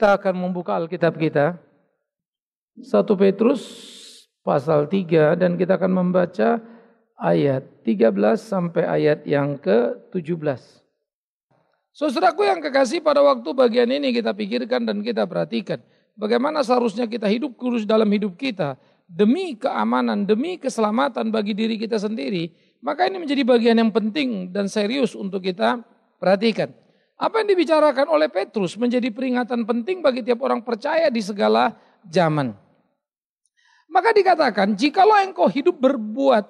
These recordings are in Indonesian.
Kita akan membuka Alkitab kita. 1 Petrus pasal 3 dan kita akan membaca ayat 13 sampai ayat yang ke-17. Saudaraku yang kekasih pada waktu bagian ini kita pikirkan dan kita perhatikan. Bagaimana seharusnya kita hidup kurus dalam hidup kita. Demi keamanan, demi keselamatan bagi diri kita sendiri. Maka ini menjadi bagian yang penting dan serius untuk kita perhatikan. Apa yang dibicarakan oleh Petrus menjadi peringatan penting bagi tiap orang percaya di segala zaman. Maka dikatakan, jikalau engkau hidup berbuat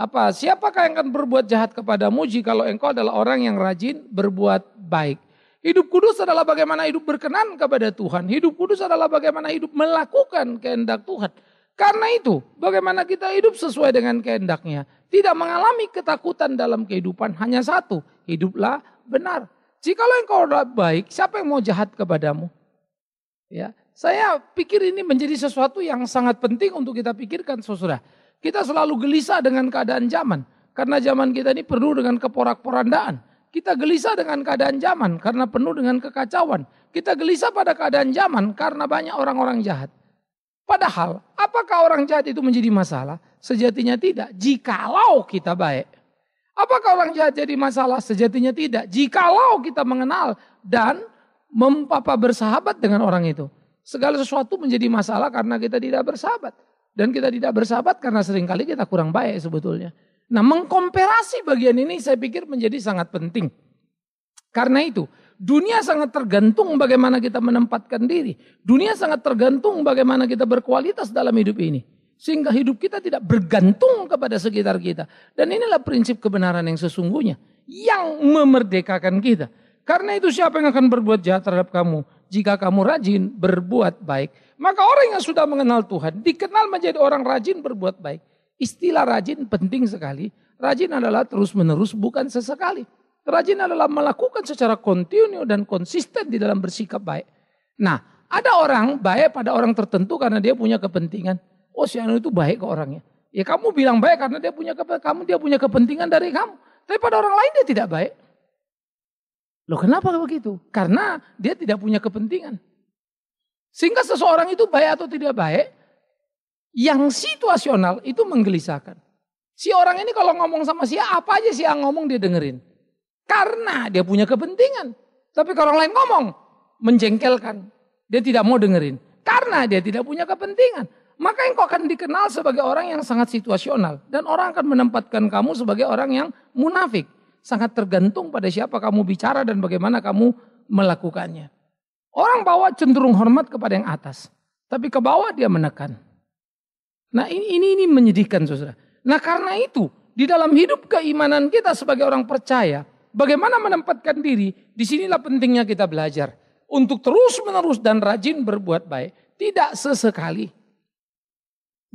apa? Siapakah yang akan berbuat jahat kepadamu jikalau engkau adalah orang yang rajin berbuat baik? Hidup kudus adalah bagaimana hidup berkenan kepada Tuhan. Hidup kudus adalah bagaimana hidup melakukan kehendak Tuhan. Karena itu, bagaimana kita hidup sesuai dengan kehendaknya. Tidak mengalami ketakutan dalam kehidupan. Hanya satu, hiduplah benar Jikalau engkau baik, siapa yang mau jahat kepadamu? Ya, saya pikir ini menjadi sesuatu yang sangat penting untuk kita pikirkan, saudara. Kita selalu gelisah dengan keadaan zaman karena zaman kita ini penuh dengan keporak-porandaan. Kita gelisah dengan keadaan zaman karena penuh dengan kekacauan. Kita gelisah pada keadaan zaman karena banyak orang-orang jahat. Padahal, apakah orang jahat itu menjadi masalah? Sejatinya tidak, jikalau kita baik. Apakah orang jahat jadi masalah? Sejatinya tidak. Jikalau kita mengenal dan mempapa bersahabat dengan orang itu. Segala sesuatu menjadi masalah karena kita tidak bersahabat. Dan kita tidak bersahabat karena seringkali kita kurang baik sebetulnya. Nah mengkomparasi bagian ini saya pikir menjadi sangat penting. Karena itu dunia sangat tergantung bagaimana kita menempatkan diri. Dunia sangat tergantung bagaimana kita berkualitas dalam hidup ini. Sehingga hidup kita tidak bergantung kepada sekitar kita. Dan inilah prinsip kebenaran yang sesungguhnya. Yang memerdekakan kita. Karena itu siapa yang akan berbuat jahat terhadap kamu? Jika kamu rajin berbuat baik. Maka orang yang sudah mengenal Tuhan dikenal menjadi orang rajin berbuat baik. Istilah rajin penting sekali. Rajin adalah terus menerus bukan sesekali. Rajin adalah melakukan secara kontinu dan konsisten di dalam bersikap baik. Nah ada orang baik pada orang tertentu karena dia punya kepentingan. Oh si Anu itu baik ke orangnya. Ya kamu bilang baik karena dia punya kamu dia punya kepentingan dari kamu. Tapi pada orang lain dia tidak baik. Loh kenapa begitu? Karena dia tidak punya kepentingan. Sehingga seseorang itu baik atau tidak baik, yang situasional itu menggelisahkan. Si orang ini kalau ngomong sama si A, apa aja si A ngomong dia dengerin. Karena dia punya kepentingan. Tapi kalau orang lain ngomong, menjengkelkan. Dia tidak mau dengerin. Karena dia tidak punya kepentingan maka engkau akan dikenal sebagai orang yang sangat situasional dan orang akan menempatkan kamu sebagai orang yang munafik, sangat tergantung pada siapa kamu bicara dan bagaimana kamu melakukannya. Orang bawah cenderung hormat kepada yang atas, tapi ke bawah dia menekan. Nah, ini ini ini menyedihkan Saudara. Nah, karena itu di dalam hidup keimanan kita sebagai orang percaya, bagaimana menempatkan diri, disinilah pentingnya kita belajar untuk terus-menerus dan rajin berbuat baik, tidak sesekali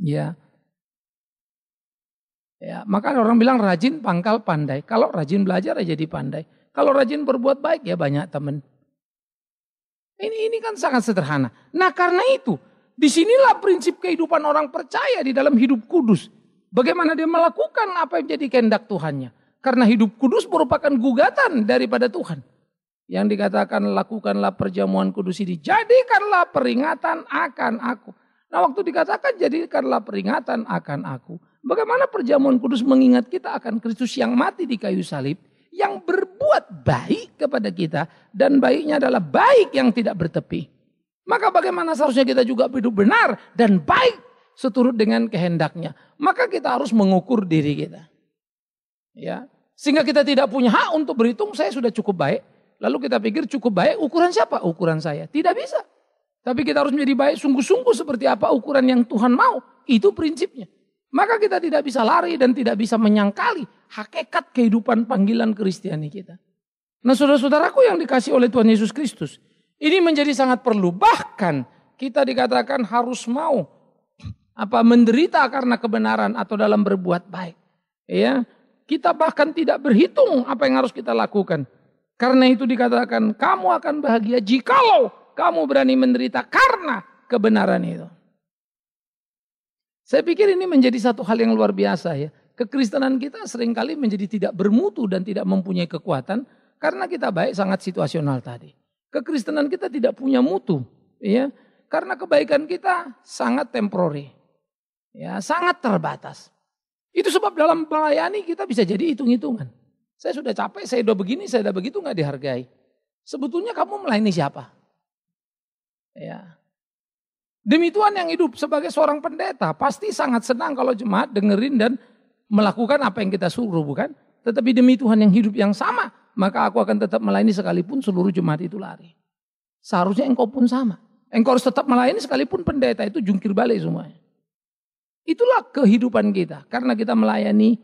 Iya. Ya. Ya, maka orang bilang rajin pangkal pandai. Kalau rajin belajar ya jadi pandai. Kalau rajin berbuat baik ya banyak temen. Ini ini kan sangat sederhana. Nah, karena itu disinilah prinsip kehidupan orang percaya di dalam hidup kudus. Bagaimana dia melakukan apa yang jadi kehendak Tuhannya. Karena hidup kudus merupakan gugatan daripada Tuhan. Yang dikatakan lakukanlah perjamuan kudus ini. Jadikanlah peringatan akan aku. Nah waktu dikatakan jadikanlah peringatan akan aku. Bagaimana perjamuan kudus mengingat kita akan Kristus yang mati di kayu salib. Yang berbuat baik kepada kita. Dan baiknya adalah baik yang tidak bertepi. Maka bagaimana seharusnya kita juga hidup benar dan baik seturut dengan kehendaknya. Maka kita harus mengukur diri kita. Ya, sehingga kita tidak punya hak untuk berhitung saya sudah cukup baik. Lalu kita pikir cukup baik ukuran siapa? Ukuran saya. Tidak bisa. Tapi kita harus menjadi baik sungguh-sungguh seperti apa ukuran yang Tuhan mau. Itu prinsipnya. Maka kita tidak bisa lari dan tidak bisa menyangkali hakikat kehidupan panggilan Kristiani kita. Nah saudara-saudaraku yang dikasih oleh Tuhan Yesus Kristus. Ini menjadi sangat perlu. Bahkan kita dikatakan harus mau apa menderita karena kebenaran atau dalam berbuat baik. Ya, kita bahkan tidak berhitung apa yang harus kita lakukan. Karena itu dikatakan kamu akan bahagia jikalau kamu berani menderita karena kebenaran itu. Saya pikir ini menjadi satu hal yang luar biasa ya. Kekristenan kita seringkali menjadi tidak bermutu dan tidak mempunyai kekuatan karena kita baik sangat situasional tadi. Kekristenan kita tidak punya mutu, ya. Karena kebaikan kita sangat temporary. Ya, sangat terbatas. Itu sebab dalam melayani kita bisa jadi hitung-hitungan. Saya sudah capek, saya sudah begini, saya sudah begitu nggak dihargai. Sebetulnya kamu melayani siapa? Ya. Demi Tuhan yang hidup sebagai seorang pendeta pasti sangat senang kalau jemaat dengerin dan melakukan apa yang kita suruh bukan? Tetapi demi Tuhan yang hidup yang sama maka aku akan tetap melayani sekalipun seluruh jemaat itu lari. Seharusnya engkau pun sama. Engkau harus tetap melayani sekalipun pendeta itu jungkir balik semuanya. Itulah kehidupan kita. Karena kita melayani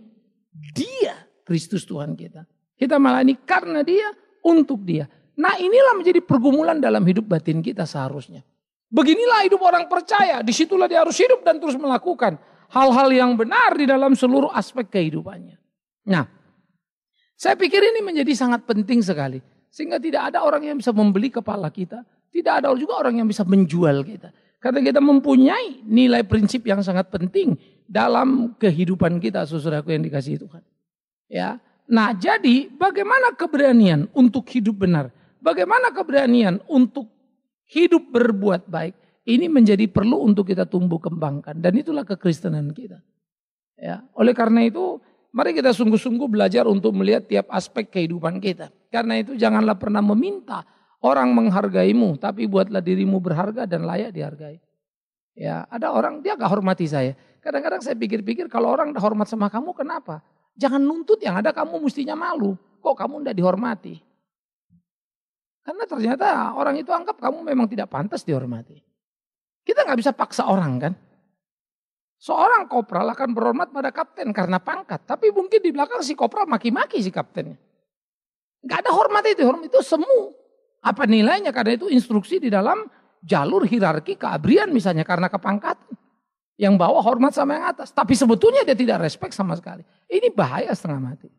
dia, Kristus Tuhan kita. Kita melayani karena dia, untuk dia. Nah inilah menjadi pergumulan dalam hidup batin kita seharusnya. Beginilah hidup orang percaya, disitulah dia harus hidup dan terus melakukan hal-hal yang benar di dalam seluruh aspek kehidupannya. Nah, saya pikir ini menjadi sangat penting sekali. Sehingga tidak ada orang yang bisa membeli kepala kita. Tidak ada juga orang yang bisa menjual kita. Karena kita mempunyai nilai prinsip yang sangat penting dalam kehidupan kita, saudaraku yang dikasih Tuhan. Ya, Nah jadi bagaimana keberanian untuk hidup benar? bagaimana keberanian untuk hidup berbuat baik ini menjadi perlu untuk kita tumbuh kembangkan dan itulah kekristenan kita. Ya, oleh karena itu mari kita sungguh-sungguh belajar untuk melihat tiap aspek kehidupan kita. Karena itu janganlah pernah meminta orang menghargaimu, tapi buatlah dirimu berharga dan layak dihargai. Ya, ada orang dia gak hormati saya. Kadang-kadang saya pikir-pikir kalau orang hormat sama kamu kenapa? Jangan nuntut yang ada kamu mestinya malu. Kok kamu ndak dihormati? Karena ternyata orang itu anggap kamu memang tidak pantas dihormati. Kita nggak bisa paksa orang kan. Seorang kopral akan berhormat pada kapten karena pangkat. Tapi mungkin di belakang si kopral maki-maki si kaptennya. Gak ada hormat itu, hormat itu semu. Apa nilainya? Karena itu instruksi di dalam jalur hierarki keabrian misalnya karena kepangkatan. Yang bawa hormat sama yang atas. Tapi sebetulnya dia tidak respect sama sekali. Ini bahaya setengah mati.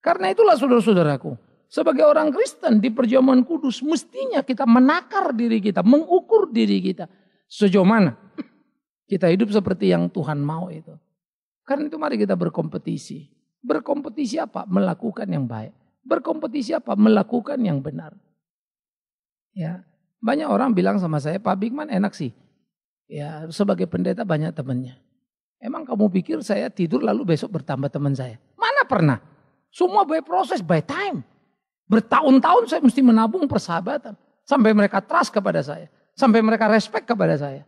Karena itulah saudara-saudaraku. Sebagai orang Kristen di perjamuan kudus mestinya kita menakar diri kita, mengukur diri kita. Sejauh mana kita hidup seperti yang Tuhan mau itu. Karena itu mari kita berkompetisi. Berkompetisi apa? Melakukan yang baik. Berkompetisi apa? Melakukan yang benar. Ya, banyak orang bilang sama saya, Pak Bigman enak sih. Ya, sebagai pendeta banyak temannya. Emang kamu pikir saya tidur lalu besok bertambah teman saya? Mana pernah? Semua by proses, by time. Bertahun-tahun saya mesti menabung persahabatan. Sampai mereka trust kepada saya. Sampai mereka respect kepada saya.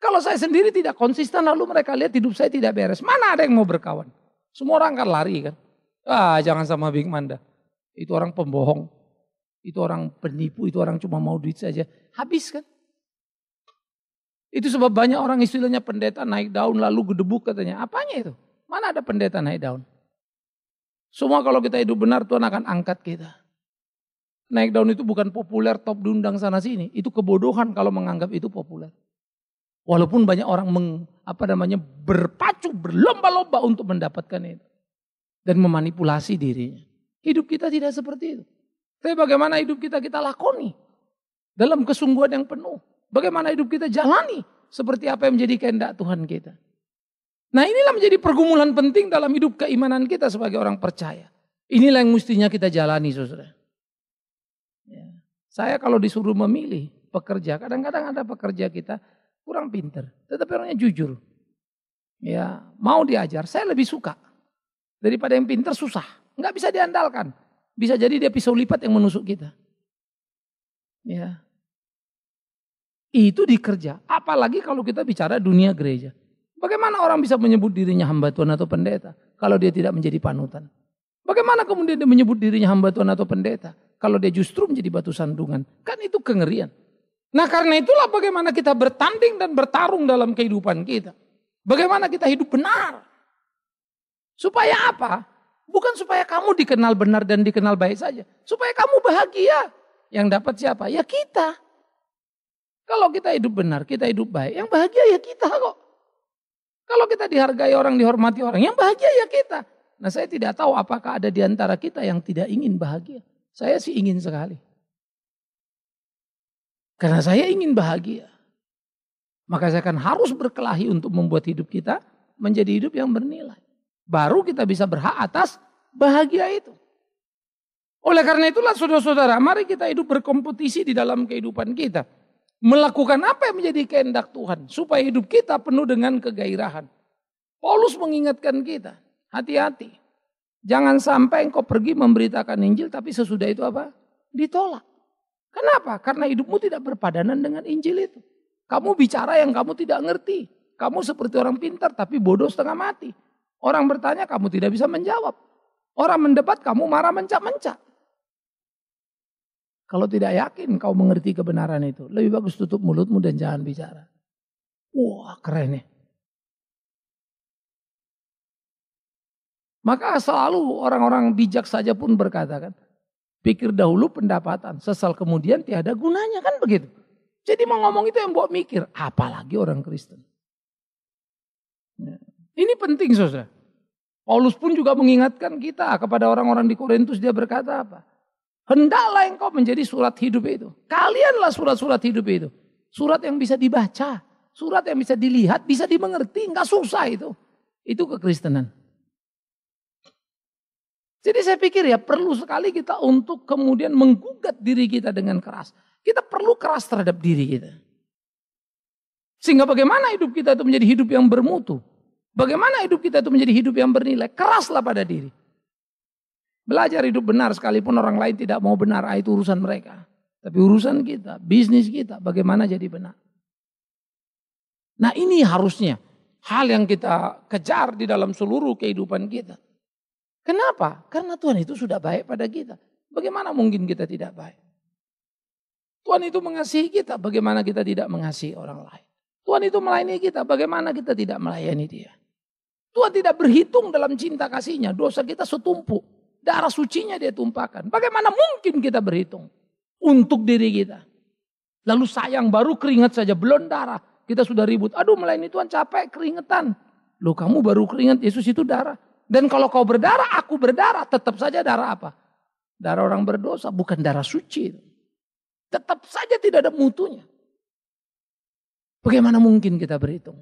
Kalau saya sendiri tidak konsisten lalu mereka lihat hidup saya tidak beres. Mana ada yang mau berkawan? Semua orang akan lari kan. Ah jangan sama Big Manda. Itu orang pembohong. Itu orang penipu. Itu orang cuma mau duit saja. Habis kan. Itu sebab banyak orang istilahnya pendeta naik daun lalu gedebuk katanya. Apanya itu? Mana ada pendeta naik daun? Semua kalau kita hidup benar Tuhan akan angkat kita. Naik daun itu bukan populer top diundang sana sini. Itu kebodohan kalau menganggap itu populer. Walaupun banyak orang meng, apa namanya berpacu berlomba-lomba untuk mendapatkan itu dan memanipulasi dirinya. Hidup kita tidak seperti itu. Tapi bagaimana hidup kita kita lakoni dalam kesungguhan yang penuh. Bagaimana hidup kita jalani seperti apa yang menjadi kehendak Tuhan kita. Nah inilah menjadi pergumulan penting dalam hidup keimanan kita sebagai orang percaya. Inilah yang mestinya kita jalani saudara. Ya. Saya kalau disuruh memilih pekerja, kadang-kadang ada pekerja kita kurang pinter. Tetapi orangnya jujur. Ya mau diajar, saya lebih suka. Daripada yang pinter susah. Nggak bisa diandalkan. Bisa jadi dia pisau lipat yang menusuk kita. Ya. Itu dikerja. Apalagi kalau kita bicara dunia gereja. Bagaimana orang bisa menyebut dirinya hamba Tuhan atau pendeta kalau dia tidak menjadi panutan? Bagaimana kemudian dia menyebut dirinya hamba Tuhan atau pendeta kalau dia justru menjadi batu sandungan? Kan itu kengerian. Nah karena itulah bagaimana kita bertanding dan bertarung dalam kehidupan kita. Bagaimana kita hidup benar. Supaya apa? Bukan supaya kamu dikenal benar dan dikenal baik saja. Supaya kamu bahagia. Yang dapat siapa? Ya kita. Kalau kita hidup benar, kita hidup baik. Yang bahagia ya kita kok. Kalau kita dihargai orang, dihormati orang, yang bahagia ya kita. Nah saya tidak tahu apakah ada di antara kita yang tidak ingin bahagia. Saya sih ingin sekali. Karena saya ingin bahagia. Maka saya akan harus berkelahi untuk membuat hidup kita menjadi hidup yang bernilai. Baru kita bisa berhak atas bahagia itu. Oleh karena itulah saudara-saudara, mari kita hidup berkompetisi di dalam kehidupan kita melakukan apa yang menjadi kehendak Tuhan supaya hidup kita penuh dengan kegairahan. Paulus mengingatkan kita, hati-hati. Jangan sampai engkau pergi memberitakan Injil tapi sesudah itu apa? Ditolak. Kenapa? Karena hidupmu tidak berpadanan dengan Injil itu. Kamu bicara yang kamu tidak ngerti. Kamu seperti orang pintar tapi bodoh setengah mati. Orang bertanya kamu tidak bisa menjawab. Orang mendebat kamu marah mencak-mencak. Kalau tidak yakin kau mengerti kebenaran itu, lebih bagus tutup mulutmu dan jangan bicara. Wah keren ya. Maka selalu orang-orang bijak saja pun berkata kan, pikir dahulu pendapatan, sesal kemudian tiada gunanya kan begitu. Jadi mau ngomong itu yang buat mikir, apalagi orang Kristen. Ya. Ini penting saudara. Paulus pun juga mengingatkan kita kepada orang-orang di Korintus dia berkata apa? Hendaklah engkau menjadi surat hidup itu. Kalianlah surat-surat hidup itu. Surat yang bisa dibaca. Surat yang bisa dilihat, bisa dimengerti. Enggak susah itu. Itu kekristenan. Jadi saya pikir ya perlu sekali kita untuk kemudian menggugat diri kita dengan keras. Kita perlu keras terhadap diri kita. Sehingga bagaimana hidup kita itu menjadi hidup yang bermutu. Bagaimana hidup kita itu menjadi hidup yang bernilai. Keraslah pada diri. Belajar hidup benar sekalipun orang lain tidak mau benar, ah, itu urusan mereka. Tapi urusan kita, bisnis kita, bagaimana jadi benar. Nah ini harusnya hal yang kita kejar di dalam seluruh kehidupan kita. Kenapa? Karena Tuhan itu sudah baik pada kita. Bagaimana mungkin kita tidak baik? Tuhan itu mengasihi kita, bagaimana kita tidak mengasihi orang lain? Tuhan itu melayani kita, bagaimana kita tidak melayani dia? Tuhan tidak berhitung dalam cinta kasihnya, dosa kita setumpuk. Darah sucinya dia tumpahkan. Bagaimana mungkin kita berhitung untuk diri kita? Lalu sayang baru keringat saja belum darah. Kita sudah ribut. Aduh melayani Tuhan capek keringetan. Loh kamu baru keringat Yesus itu darah. Dan kalau kau berdarah aku berdarah. Tetap saja darah apa? Darah orang berdosa bukan darah suci. Tetap saja tidak ada mutunya. Bagaimana mungkin kita berhitung?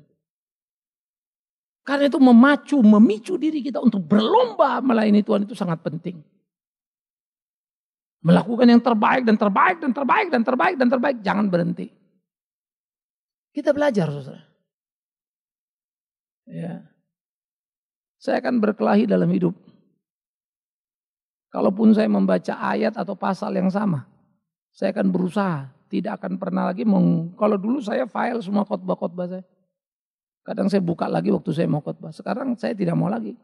Karena itu memacu, memicu diri kita untuk berlomba melayani Tuhan itu sangat penting. Melakukan yang terbaik dan terbaik dan terbaik dan terbaik dan terbaik. Jangan berhenti. Kita belajar saudara. Ya. Saya akan berkelahi dalam hidup. Kalaupun saya membaca ayat atau pasal yang sama. Saya akan berusaha. Tidak akan pernah lagi. Meng... Kalau dulu saya file semua khotbah-khotbah saya. Kadang saya buka lagi waktu saya mau khotbah. Sekarang saya tidak mau lagi.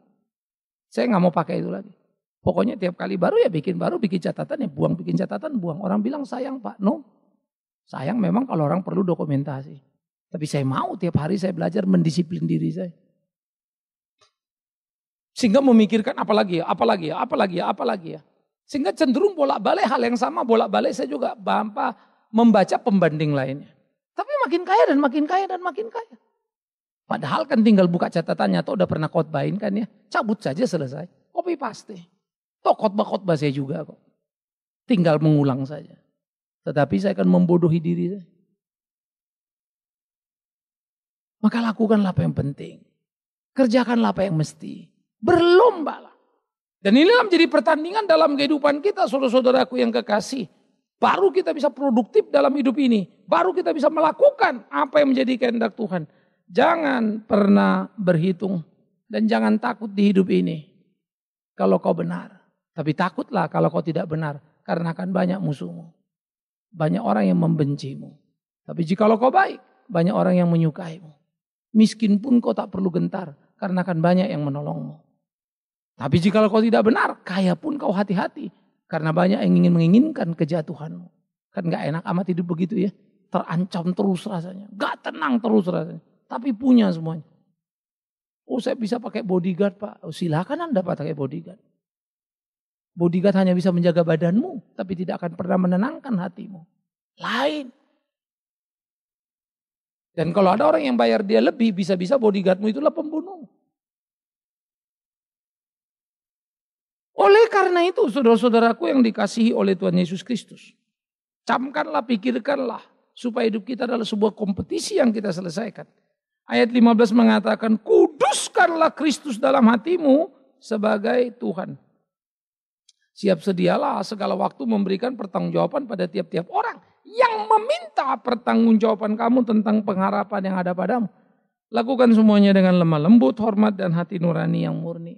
Saya nggak mau pakai itu lagi. Pokoknya tiap kali baru ya bikin baru, bikin catatan ya buang, bikin catatan buang. Orang bilang sayang Pak, no. Sayang memang kalau orang perlu dokumentasi. Tapi saya mau tiap hari saya belajar mendisiplin diri saya. Sehingga memikirkan apalagi ya, apalagi ya, apalagi ya, apalagi ya. Sehingga cenderung bolak-balik hal yang sama, bolak-balik saya juga bampa membaca pembanding lainnya. Tapi makin kaya dan makin kaya dan makin kaya. Padahal kan tinggal buka catatannya atau udah pernah khotbahin kan ya. Cabut saja selesai. Kopi pasti. Toh khotbah-khotbah saya juga kok. Tinggal mengulang saja. Tetapi saya akan membodohi diri saya. Maka lakukanlah apa yang penting. Kerjakanlah apa yang mesti. berlomba lah Dan inilah menjadi pertandingan dalam kehidupan kita saudara-saudaraku yang kekasih. Baru kita bisa produktif dalam hidup ini. Baru kita bisa melakukan apa yang menjadi kehendak Tuhan. Jangan pernah berhitung dan jangan takut di hidup ini kalau kau benar. Tapi takutlah kalau kau tidak benar karena akan banyak musuhmu. Banyak orang yang membencimu. Tapi jika kau baik, banyak orang yang menyukaimu. Miskin pun kau tak perlu gentar karena akan banyak yang menolongmu. Tapi jika kau tidak benar, kaya pun kau hati-hati karena banyak yang ingin menginginkan kejatuhanmu. Kan gak enak amat hidup begitu ya. Terancam terus rasanya. Gak tenang terus rasanya tapi punya semuanya. Oh saya bisa pakai bodyguard pak, oh, silakan anda pakai bodyguard. Bodyguard hanya bisa menjaga badanmu, tapi tidak akan pernah menenangkan hatimu. Lain. Dan kalau ada orang yang bayar dia lebih, bisa-bisa bodyguardmu itulah pembunuh. Oleh karena itu, saudara-saudaraku yang dikasihi oleh Tuhan Yesus Kristus, camkanlah, pikirkanlah, supaya hidup kita adalah sebuah kompetisi yang kita selesaikan. Ayat 15 mengatakan, kuduskanlah Kristus dalam hatimu sebagai Tuhan. Siap sedialah segala waktu memberikan pertanggungjawaban pada tiap-tiap orang yang meminta pertanggungjawaban kamu tentang pengharapan yang ada padamu. Lakukan semuanya dengan lemah lembut, hormat, dan hati nurani yang murni.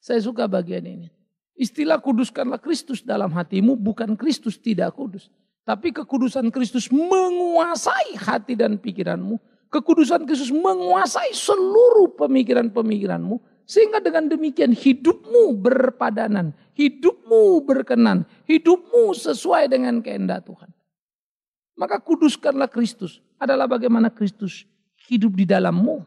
Saya suka bagian ini. Istilah kuduskanlah Kristus dalam hatimu bukan Kristus tidak kudus. Tapi kekudusan Kristus menguasai hati dan pikiranmu Kekudusan Kristus menguasai seluruh pemikiran-pemikiranmu. Sehingga dengan demikian hidupmu berpadanan. Hidupmu berkenan. Hidupmu sesuai dengan kehendak Tuhan. Maka kuduskanlah Kristus. Adalah bagaimana Kristus hidup di dalammu.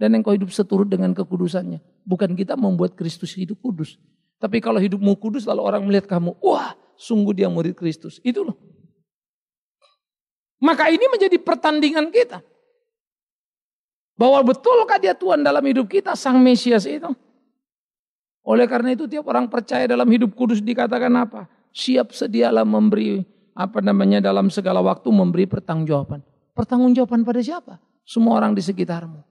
Dan engkau hidup seturut dengan kekudusannya. Bukan kita membuat Kristus hidup kudus. Tapi kalau hidupmu kudus lalu orang melihat kamu. Wah sungguh dia murid Kristus. Itu loh. Maka ini menjadi pertandingan kita. Bahwa betulkah dia Tuhan dalam hidup kita, Sang Mesias itu? Oleh karena itu tiap orang percaya dalam hidup kudus dikatakan apa? Siap sedialah memberi apa namanya dalam segala waktu memberi pertanggungjawaban. Pertanggungjawaban pada siapa? Semua orang di sekitarmu.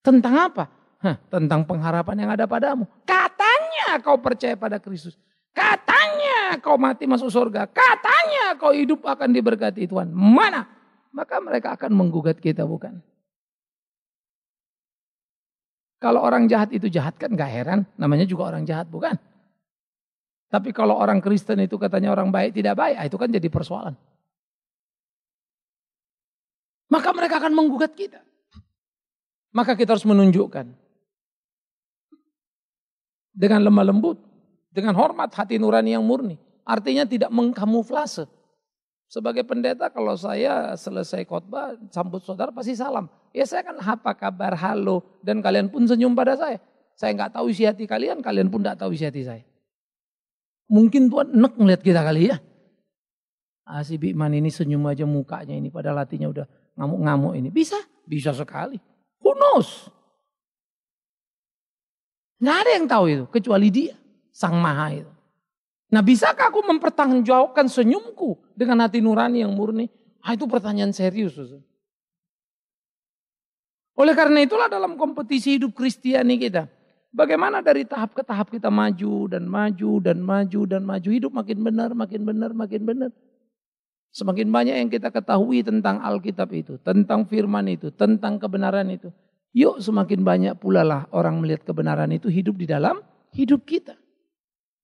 Tentang apa? Hah, tentang pengharapan yang ada padamu. Katanya kau percaya pada Kristus. Katanya kau mati masuk surga. Katanya kau hidup akan diberkati Tuhan. Mana? Maka mereka akan menggugat kita bukan? Kalau orang jahat itu jahat kan gak heran, namanya juga orang jahat bukan? Tapi kalau orang Kristen itu katanya orang baik tidak baik, ah, itu kan jadi persoalan. Maka mereka akan menggugat kita. Maka kita harus menunjukkan. Dengan lemah lembut, dengan hormat hati nurani yang murni. Artinya tidak mengkamuflase. Sebagai pendeta kalau saya selesai khotbah, sambut saudara pasti salam ya saya kan apa kabar halo dan kalian pun senyum pada saya. Saya nggak tahu isi hati kalian, kalian pun nggak tahu isi hati saya. Mungkin Tuhan nek melihat kita kali ya. Ah, si Bikman ini senyum aja mukanya ini pada hatinya udah ngamuk-ngamuk ini. Bisa? Bisa sekali. Who knows? Nggak ada yang tahu itu kecuali dia. Sang Maha itu. Nah bisakah aku mempertanggungjawabkan senyumku dengan hati nurani yang murni? Ah, itu pertanyaan serius. Ustaz. Oleh karena itulah dalam kompetisi hidup Kristiani kita. Bagaimana dari tahap ke tahap kita maju dan maju dan maju dan maju. Hidup makin benar, makin benar, makin benar. Semakin banyak yang kita ketahui tentang Alkitab itu. Tentang firman itu. Tentang kebenaran itu. Yuk semakin banyak pula lah orang melihat kebenaran itu hidup di dalam hidup kita.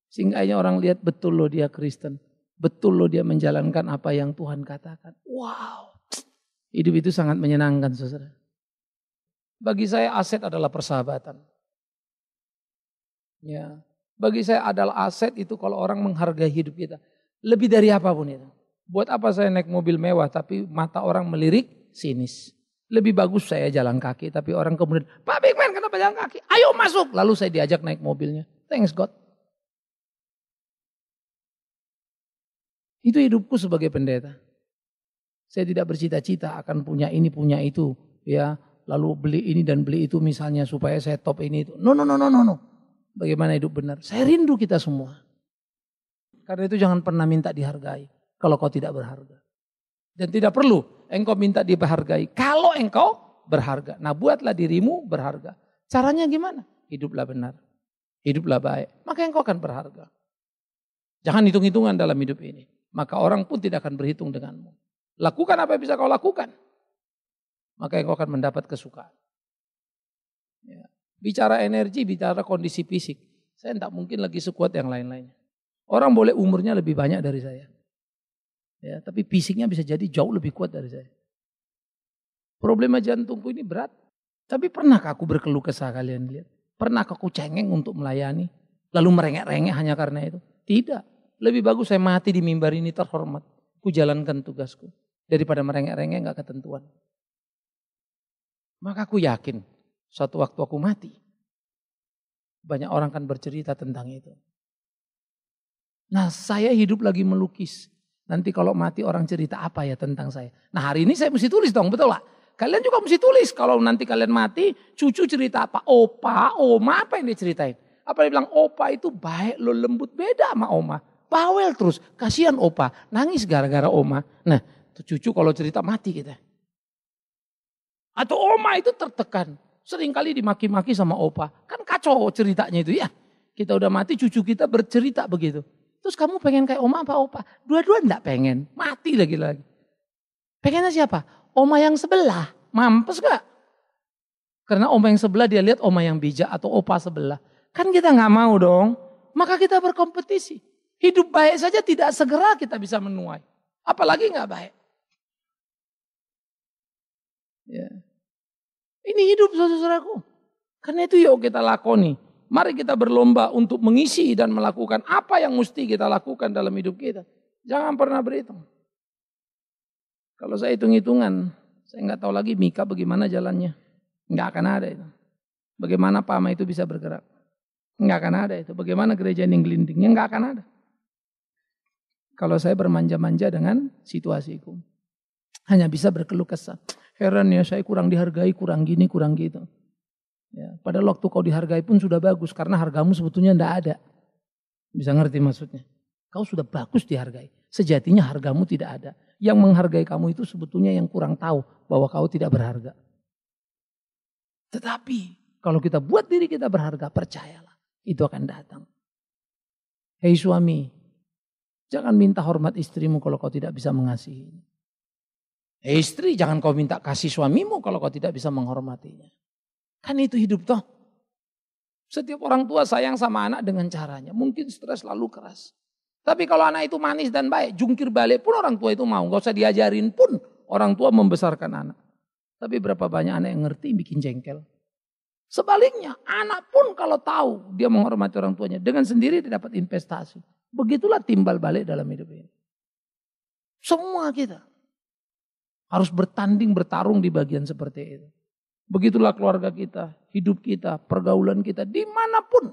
Sehingga hanya orang lihat betul loh dia Kristen. Betul loh dia menjalankan apa yang Tuhan katakan. Wow. Hidup itu sangat menyenangkan saudara. Bagi saya aset adalah persahabatan. Ya, bagi saya adalah aset itu kalau orang menghargai hidup kita. Lebih dari apapun itu. Buat apa saya naik mobil mewah tapi mata orang melirik sinis. Lebih bagus saya jalan kaki tapi orang kemudian, Pak Bigman kenapa jalan kaki? Ayo masuk. Lalu saya diajak naik mobilnya. Thanks God. Itu hidupku sebagai pendeta. Saya tidak bercita-cita akan punya ini, punya itu. Ya, lalu beli ini dan beli itu misalnya supaya saya top ini itu. No, no, no, no, no, no. Bagaimana hidup benar? Saya rindu kita semua. Karena itu jangan pernah minta dihargai kalau kau tidak berharga. Dan tidak perlu engkau minta dihargai kalau engkau berharga. Nah buatlah dirimu berharga. Caranya gimana? Hiduplah benar. Hiduplah baik. Maka engkau akan berharga. Jangan hitung-hitungan dalam hidup ini. Maka orang pun tidak akan berhitung denganmu. Lakukan apa yang bisa kau lakukan maka engkau akan mendapat kesukaan. Ya. Bicara energi, bicara kondisi fisik. Saya tidak mungkin lagi sekuat yang lain-lainnya. Orang boleh umurnya lebih banyak dari saya. Ya, tapi fisiknya bisa jadi jauh lebih kuat dari saya. Problema jantungku ini berat. Tapi pernahkah aku berkeluh kesah kalian lihat? Pernahkah aku cengeng untuk melayani? Lalu merengek-rengek hanya karena itu? Tidak. Lebih bagus saya mati di mimbar ini terhormat. Ku jalankan tugasku. Daripada merengek-rengek nggak ketentuan. Maka aku yakin suatu waktu aku mati. Banyak orang kan bercerita tentang itu. Nah saya hidup lagi melukis. Nanti kalau mati orang cerita apa ya tentang saya. Nah hari ini saya mesti tulis dong betul lah. Kalian juga mesti tulis kalau nanti kalian mati cucu cerita apa. Opa, oma apa yang dia ceritain. Apa dia bilang opa itu baik lo lembut beda sama oma. Bawel terus, kasihan opa, nangis gara-gara oma. Nah cucu kalau cerita mati kita. Gitu. Atau oma itu tertekan. Seringkali dimaki-maki sama opa. Kan kacau ceritanya itu ya. Kita udah mati cucu kita bercerita begitu. Terus kamu pengen kayak oma apa opa? Dua-dua enggak pengen. Mati lagi-lagi. Pengennya siapa? Oma yang sebelah. Mampus gak? Karena oma yang sebelah dia lihat oma yang bijak atau opa sebelah. Kan kita nggak mau dong. Maka kita berkompetisi. Hidup baik saja tidak segera kita bisa menuai. Apalagi nggak baik. Ya. Yeah. Ini hidup saudaraku. Karena itu yuk kita lakoni. Mari kita berlomba untuk mengisi dan melakukan apa yang mesti kita lakukan dalam hidup kita. Jangan pernah berhitung. Kalau saya hitung-hitungan, saya nggak tahu lagi Mika bagaimana jalannya. Nggak akan ada itu. Bagaimana Pama itu bisa bergerak. Nggak akan ada itu. Bagaimana gereja ini gelindingnya nggak akan ada. Kalau saya bermanja-manja dengan situasiku. Hanya bisa berkeluh kesah. Heran ya saya kurang dihargai, kurang gini, kurang gitu. Ya, padahal waktu kau dihargai pun sudah bagus karena hargamu sebetulnya tidak ada. Bisa ngerti maksudnya? Kau sudah bagus dihargai. Sejatinya hargamu tidak ada. Yang menghargai kamu itu sebetulnya yang kurang tahu bahwa kau tidak berharga. Tetapi kalau kita buat diri kita berharga, percayalah itu akan datang. Hei suami, jangan minta hormat istrimu kalau kau tidak bisa mengasihi. Eh, istri jangan kau minta kasih suamimu kalau kau tidak bisa menghormatinya. Kan itu hidup toh. Setiap orang tua sayang sama anak dengan caranya. Mungkin stres lalu keras. Tapi kalau anak itu manis dan baik, jungkir balik pun orang tua itu mau. Gak usah diajarin pun orang tua membesarkan anak. Tapi berapa banyak anak yang ngerti bikin jengkel. Sebaliknya, anak pun kalau tahu dia menghormati orang tuanya. Dengan sendiri dia dapat investasi. Begitulah timbal balik dalam hidup ini. Semua kita. Harus bertanding, bertarung di bagian seperti itu. Begitulah keluarga kita, hidup kita, pergaulan kita, dimanapun.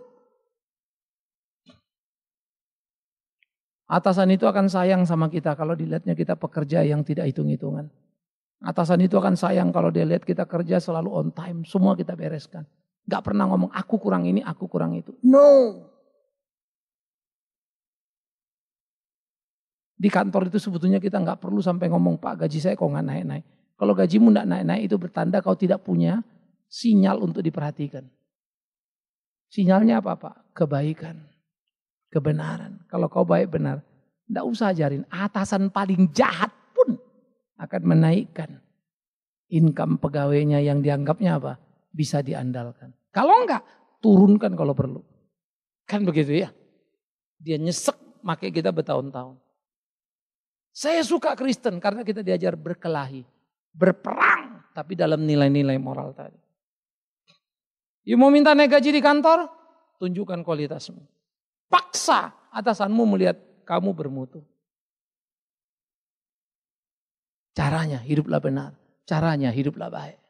Atasan itu akan sayang sama kita kalau dilihatnya kita pekerja yang tidak hitung-hitungan. Atasan itu akan sayang kalau dia lihat kita kerja selalu on time, semua kita bereskan. Gak pernah ngomong aku kurang ini, aku kurang itu. No, Di kantor itu sebetulnya kita nggak perlu sampai ngomong Pak gaji saya kok nggak naik-naik. Kalau gajimu nggak naik-naik itu bertanda kau tidak punya sinyal untuk diperhatikan. Sinyalnya apa Pak? Kebaikan, kebenaran. Kalau kau baik benar, nggak usah ajarin. Atasan paling jahat pun akan menaikkan income pegawainya yang dianggapnya apa? Bisa diandalkan. Kalau enggak, turunkan kalau perlu. Kan begitu ya. Dia nyesek makanya kita bertahun-tahun. Saya suka Kristen karena kita diajar berkelahi, berperang, tapi dalam nilai-nilai moral tadi. You mau minta naik gaji di kantor? Tunjukkan kualitasmu. Paksa atasanmu melihat kamu bermutu. Caranya hiduplah benar, caranya hiduplah baik.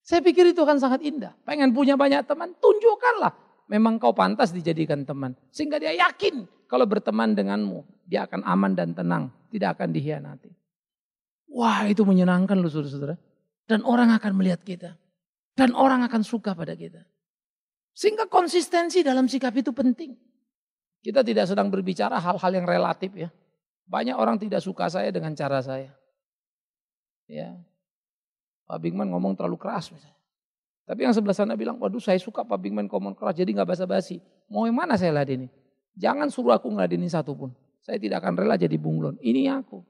Saya pikir itu akan sangat indah. Pengen punya banyak teman, tunjukkanlah memang kau pantas dijadikan teman. Sehingga dia yakin kalau berteman denganmu, dia akan aman dan tenang, tidak akan dihianati. Wah itu menyenangkan loh saudara-saudara. Dan orang akan melihat kita. Dan orang akan suka pada kita. Sehingga konsistensi dalam sikap itu penting. Kita tidak sedang berbicara hal-hal yang relatif ya. Banyak orang tidak suka saya dengan cara saya. Ya. Pak Bigman ngomong terlalu keras misalnya. Tapi yang sebelah sana bilang, waduh saya suka Pak main common cross jadi nggak basa-basi. Mau yang mana saya ladeni? Jangan suruh aku ngeladenin satupun. Saya tidak akan rela jadi bunglon. Ini aku.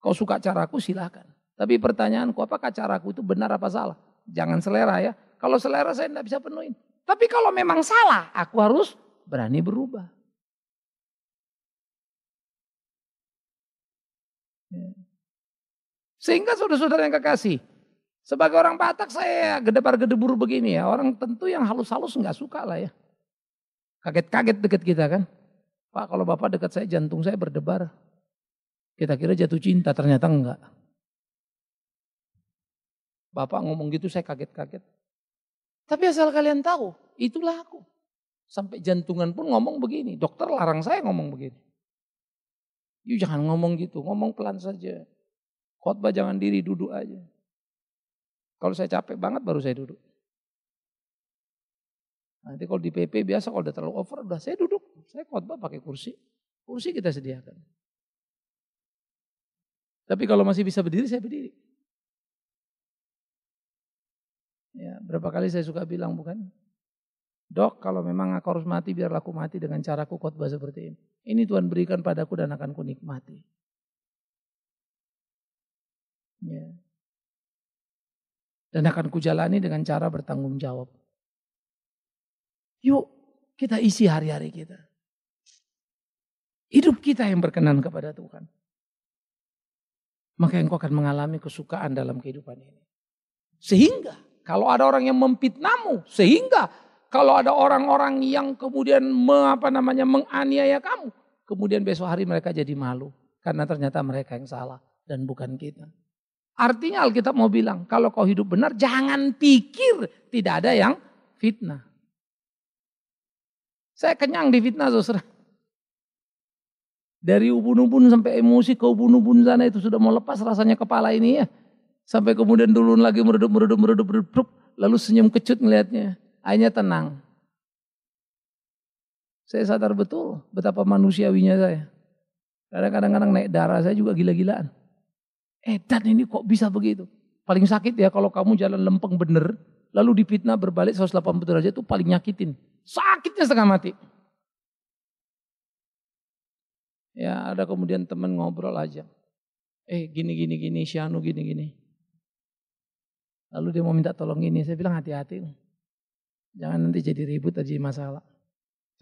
Kau suka caraku silahkan. Tapi pertanyaanku apakah caraku itu benar apa salah? Jangan selera ya. Kalau selera saya tidak bisa penuhin. Tapi kalau memang salah aku harus berani berubah. Ya. Sehingga saudara-saudara yang kekasih, sebagai orang Batak saya gedebar gedebur begini ya. Orang tentu yang halus-halus nggak suka lah ya. Kaget-kaget deket kita kan. Pak kalau bapak dekat saya jantung saya berdebar. Kita kira jatuh cinta ternyata enggak. Bapak ngomong gitu saya kaget-kaget. Tapi asal kalian tahu itulah aku. Sampai jantungan pun ngomong begini. Dokter larang saya ngomong begini. Yuk jangan ngomong gitu, ngomong pelan saja. Khotbah jangan diri, duduk aja. Kalau saya capek banget baru saya duduk. Nanti kalau di PP biasa kalau udah terlalu over udah saya duduk, saya khotbah pakai kursi. Kursi kita sediakan. Tapi kalau masih bisa berdiri saya berdiri. Ya, berapa kali saya suka bilang bukan? Dok, kalau memang aku harus mati biar aku mati dengan caraku khotbah seperti ini. Ini Tuhan berikan padaku dan akan ku nikmati. Ya. Dan akan kujalani dengan cara bertanggung jawab. Yuk kita isi hari-hari kita. Hidup kita yang berkenan kepada Tuhan. Maka engkau akan mengalami kesukaan dalam kehidupan ini. Sehingga kalau ada orang yang memfitnahmu, sehingga kalau ada orang-orang yang kemudian me, apa namanya menganiaya kamu, kemudian besok hari mereka jadi malu karena ternyata mereka yang salah dan bukan kita. Artinya Alkitab mau bilang, kalau kau hidup benar jangan pikir tidak ada yang fitnah. Saya kenyang di fitnah saudara. Dari ubun-ubun sampai emosi ke ubun-ubun sana itu sudah mau lepas rasanya kepala ini ya. Sampai kemudian turun lagi meredup, meredup, meredup, meredup. meredup, Lalu senyum kecut melihatnya. Akhirnya tenang. Saya sadar betul betapa manusiawinya saya. Kadang-kadang naik darah saya juga gila-gilaan. Eh, dan ini kok bisa begitu? Paling sakit ya kalau kamu jalan lempeng bener, lalu dipitnah berbalik 180 derajat itu paling nyakitin. Sakitnya setengah mati. Ya ada kemudian teman ngobrol aja. Eh gini gini gini, Syanu gini gini. Lalu dia mau minta tolong ini, saya bilang hati-hati. Jangan nanti jadi ribut, jadi masalah.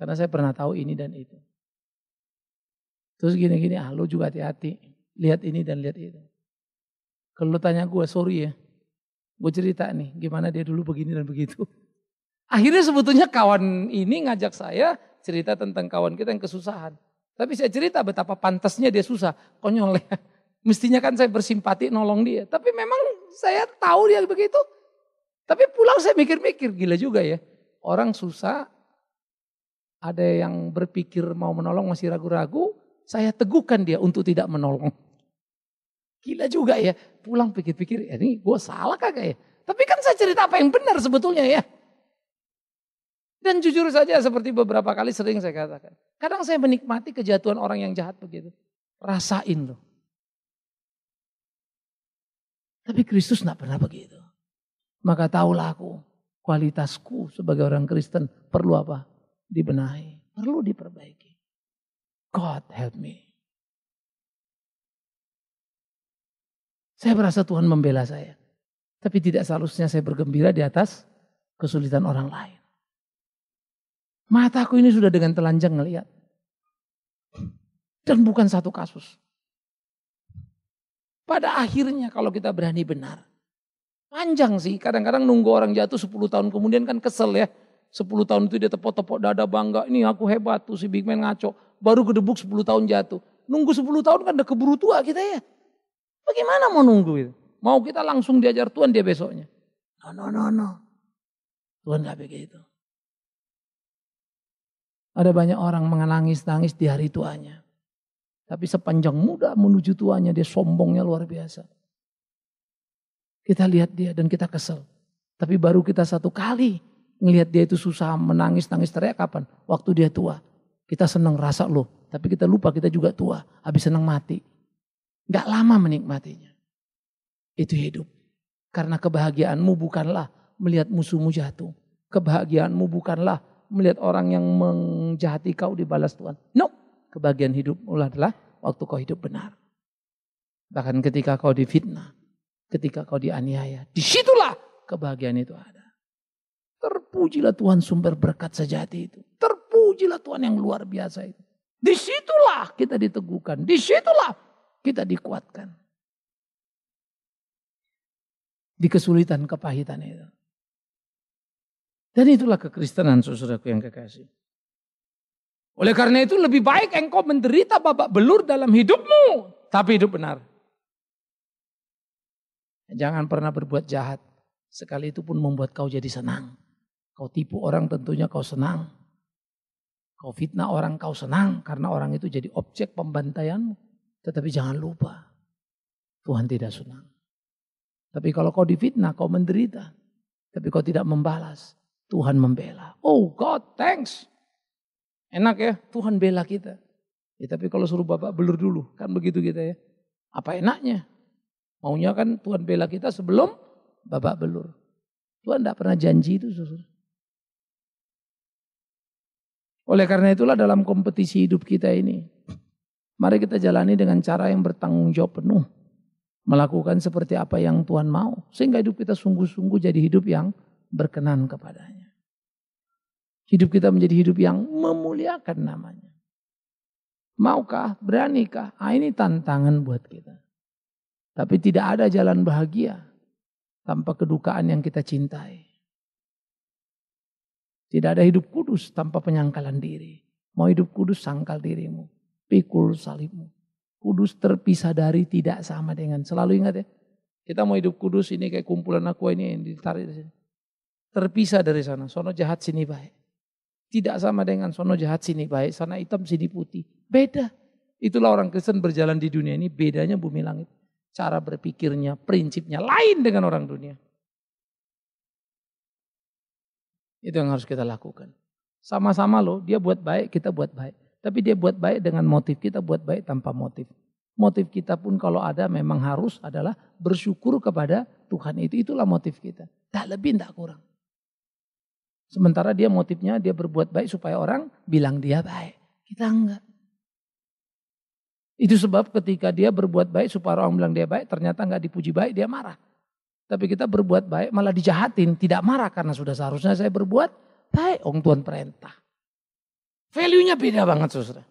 Karena saya pernah tahu ini dan itu. Terus gini-gini, ah lu juga hati-hati. Lihat ini dan lihat itu. Kalau lo tanya gue, sorry ya. Gue cerita nih, gimana dia dulu begini dan begitu. Akhirnya sebetulnya kawan ini ngajak saya cerita tentang kawan kita yang kesusahan. Tapi saya cerita betapa pantasnya dia susah. Konyol ya. Mestinya kan saya bersimpati nolong dia. Tapi memang saya tahu dia begitu. Tapi pulang saya mikir-mikir, gila juga ya. Orang susah, ada yang berpikir mau menolong masih ragu-ragu, saya teguhkan dia untuk tidak menolong. Gila juga ya. Pulang pikir-pikir, ya ini gue salah kagak ya? Tapi kan saya cerita apa yang benar sebetulnya ya. Dan jujur saja seperti beberapa kali sering saya katakan. Kadang saya menikmati kejatuhan orang yang jahat begitu. Rasain loh. Tapi Kristus gak pernah begitu. Maka tahulah aku, kualitasku sebagai orang Kristen perlu apa? Dibenahi, perlu diperbaiki. God help me. Saya merasa Tuhan membela saya. Tapi tidak seharusnya saya bergembira di atas kesulitan orang lain. Mataku ini sudah dengan telanjang ngelihat. Dan bukan satu kasus. Pada akhirnya kalau kita berani benar. Panjang sih, kadang-kadang nunggu orang jatuh 10 tahun kemudian kan kesel ya. 10 tahun itu dia tepok-tepok dada bangga, ini aku hebat tuh si Big Man ngaco. Baru gedebuk 10 tahun jatuh. Nunggu 10 tahun kan udah keburu tua kita ya. Bagaimana mau nunggu itu? Mau kita langsung diajar Tuhan dia besoknya? No, no, no, no. Tuhan gak begitu. Ada banyak orang mengenangis nangis di hari tuanya. Tapi sepanjang muda menuju tuanya dia sombongnya luar biasa. Kita lihat dia dan kita kesel. Tapi baru kita satu kali ngelihat dia itu susah menangis, nangis teriak kapan? Waktu dia tua. Kita senang rasa loh, tapi kita lupa kita juga tua. Habis senang mati. Gak lama menikmatinya. Itu hidup. Karena kebahagiaanmu bukanlah melihat musuhmu jatuh. Kebahagiaanmu bukanlah melihat orang yang menjahati kau dibalas Tuhan. No. Kebahagiaan hidupmu adalah waktu kau hidup benar. Bahkan ketika kau difitnah. Ketika kau dianiaya. Disitulah kebahagiaan itu ada. Terpujilah Tuhan sumber berkat sejati itu. Terpujilah Tuhan yang luar biasa itu. Disitulah kita diteguhkan. Disitulah kita dikuatkan. Di kesulitan, kepahitan itu. Dan itulah kekristenan saudaraku yang kekasih. Oleh karena itu lebih baik engkau menderita babak belur dalam hidupmu. Tapi hidup benar. Jangan pernah berbuat jahat. Sekali itu pun membuat kau jadi senang. Kau tipu orang tentunya kau senang. Kau fitnah orang kau senang karena orang itu jadi objek pembantaianmu. Tetapi jangan lupa, Tuhan tidak senang. Tapi kalau kau difitnah, kau menderita. Tapi kau tidak membalas, Tuhan membela. Oh God, thanks. Enak ya, Tuhan bela kita. Ya, tapi kalau suruh Bapak belur dulu, kan begitu kita ya. Apa enaknya? Maunya kan Tuhan bela kita sebelum Bapak belur. Tuhan tidak pernah janji itu. suruh. Oleh karena itulah dalam kompetisi hidup kita ini, Mari kita jalani dengan cara yang bertanggung jawab penuh. Melakukan seperti apa yang Tuhan mau. Sehingga hidup kita sungguh-sungguh jadi hidup yang berkenan kepadanya. Hidup kita menjadi hidup yang memuliakan namanya. Maukah, beranikah? Nah, ini tantangan buat kita. Tapi tidak ada jalan bahagia tanpa kedukaan yang kita cintai. Tidak ada hidup kudus tanpa penyangkalan diri. Mau hidup kudus, sangkal dirimu pikul salibmu. Kudus terpisah dari tidak sama dengan. Selalu ingat ya. Kita mau hidup kudus ini kayak kumpulan aku ini yang ditarik dari sini. Terpisah dari sana. Sono jahat sini baik. Tidak sama dengan sono jahat sini baik. Sana hitam sini putih. Beda. Itulah orang Kristen berjalan di dunia ini bedanya bumi langit. Cara berpikirnya, prinsipnya lain dengan orang dunia. Itu yang harus kita lakukan. Sama-sama loh, dia buat baik, kita buat baik. Tapi dia buat baik dengan motif kita, buat baik tanpa motif. Motif kita pun kalau ada memang harus adalah bersyukur kepada Tuhan itu. Itulah motif kita. Tak lebih, tak kurang. Sementara dia motifnya dia berbuat baik supaya orang bilang dia baik. Kita enggak. Itu sebab ketika dia berbuat baik supaya orang bilang dia baik, ternyata enggak dipuji baik, dia marah. Tapi kita berbuat baik malah dijahatin, tidak marah karena sudah seharusnya saya berbuat baik. Ong Tuhan perintah. Value-nya beda banget saudara.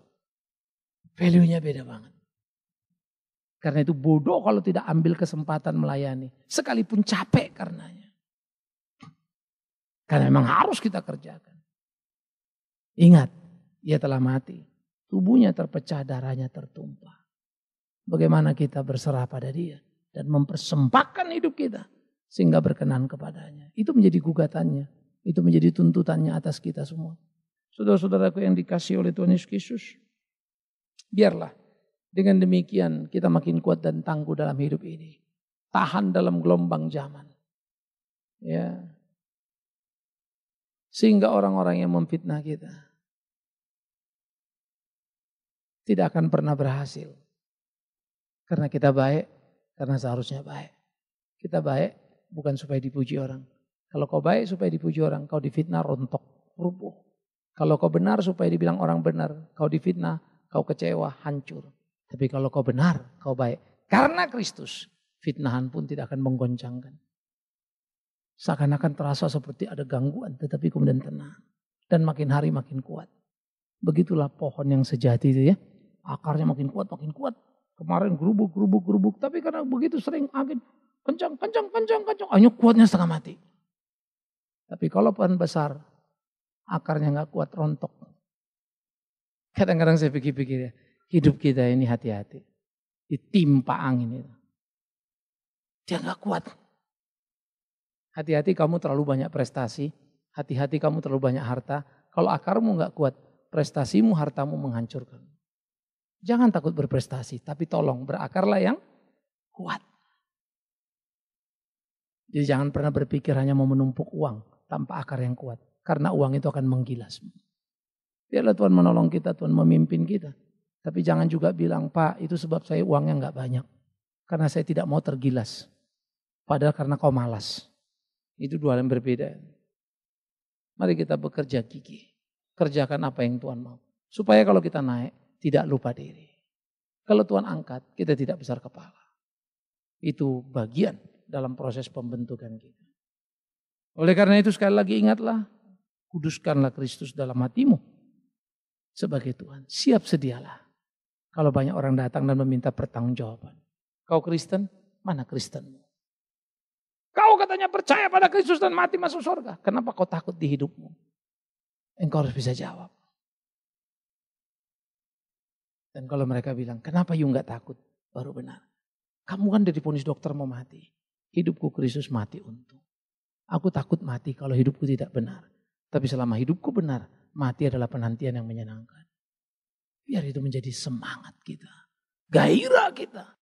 Value-nya beda banget. Karena itu bodoh kalau tidak ambil kesempatan melayani. Sekalipun capek karenanya. Karena memang harus kita kerjakan. Ingat, ia telah mati. Tubuhnya terpecah, darahnya tertumpah. Bagaimana kita berserah pada dia. Dan mempersembahkan hidup kita. Sehingga berkenan kepadanya. Itu menjadi gugatannya. Itu menjadi tuntutannya atas kita semua. Saudara-saudaraku yang dikasih oleh Tuhan Yesus Kristus, biarlah dengan demikian kita makin kuat dan tangguh dalam hidup ini. Tahan dalam gelombang zaman. Ya. Sehingga orang-orang yang memfitnah kita tidak akan pernah berhasil. Karena kita baik, karena seharusnya baik. Kita baik bukan supaya dipuji orang. Kalau kau baik supaya dipuji orang, kau difitnah rontok, rubuh. Kalau kau benar supaya dibilang orang benar, kau difitnah, kau kecewa, hancur. Tapi kalau kau benar, kau baik. Karena Kristus, fitnahan pun tidak akan menggoncangkan. Seakan-akan terasa seperti ada gangguan, tetapi kemudian tenang. Dan makin hari makin kuat. Begitulah pohon yang sejati itu ya. Akarnya makin kuat, makin kuat. Kemarin gerubuk, gerubuk, gerubuk. Tapi karena begitu sering angin, kencang, kencang, kencang, kencang. Hanya kuatnya setengah mati. Tapi kalau pohon besar, Akarnya nggak kuat rontok. Kadang-kadang saya pikir-pikir ya, hidup kita ini hati-hati. Ditimpa angin itu. Dia nggak kuat. Hati-hati kamu terlalu banyak prestasi. Hati-hati kamu terlalu banyak harta. Kalau akarmu nggak kuat, prestasimu, hartamu menghancurkan. Jangan takut berprestasi, tapi tolong berakarlah yang kuat. Jadi jangan pernah berpikir hanya mau menumpuk uang tanpa akar yang kuat. Karena uang itu akan menggilas. Biarlah Tuhan menolong kita, Tuhan memimpin kita. Tapi jangan juga bilang, Pak itu sebab saya uangnya nggak banyak. Karena saya tidak mau tergilas. Padahal karena kau malas. Itu dua hal yang berbeda. Mari kita bekerja gigi. Kerjakan apa yang Tuhan mau. Supaya kalau kita naik, tidak lupa diri. Kalau Tuhan angkat, kita tidak besar kepala. Itu bagian dalam proses pembentukan kita. Oleh karena itu sekali lagi ingatlah kuduskanlah Kristus dalam hatimu sebagai Tuhan. Siap sedialah. Kalau banyak orang datang dan meminta pertanggungjawaban. Kau Kristen, mana Kristenmu? Kau katanya percaya pada Kristus dan mati masuk surga. Kenapa kau takut di hidupmu? Engkau harus bisa jawab. Dan kalau mereka bilang, kenapa you nggak takut? Baru benar. Kamu kan dari ponis dokter mau mati. Hidupku Kristus mati untuk. Aku takut mati kalau hidupku tidak benar. Tapi selama hidupku benar, mati adalah penantian yang menyenangkan. Biar itu menjadi semangat kita. Gairah kita.